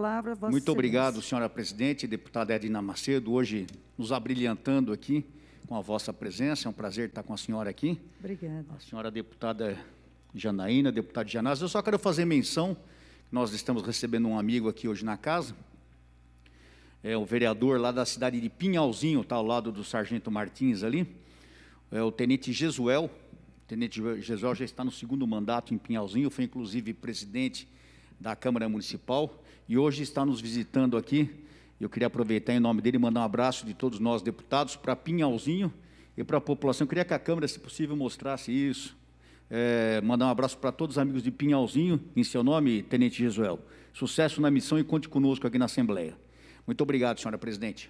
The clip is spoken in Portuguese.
palavra. Muito obrigado, senhora presidente, deputada Edna Macedo, hoje nos abrilhantando aqui com a vossa presença. É um prazer estar com a senhora aqui. Obrigada. A senhora deputada Janaína, deputado Janás. Eu só quero fazer menção, nós estamos recebendo um amigo aqui hoje na casa, é o vereador lá da cidade de Pinhalzinho, está ao lado do Sargento Martins ali, é o Tenente Jesuel. O Tenente Jesuel já está no segundo mandato em Pinhalzinho, foi inclusive presidente da Câmara Municipal e hoje está nos visitando aqui. Eu queria aproveitar em nome dele e mandar um abraço de todos nós deputados para Pinhalzinho e para a população. Eu queria que a Câmara, se possível, mostrasse isso. É, mandar um abraço para todos os amigos de Pinhalzinho, em seu nome, Tenente Jesuel. Sucesso na missão e conte conosco aqui na Assembleia. Muito obrigado, senhora presidente.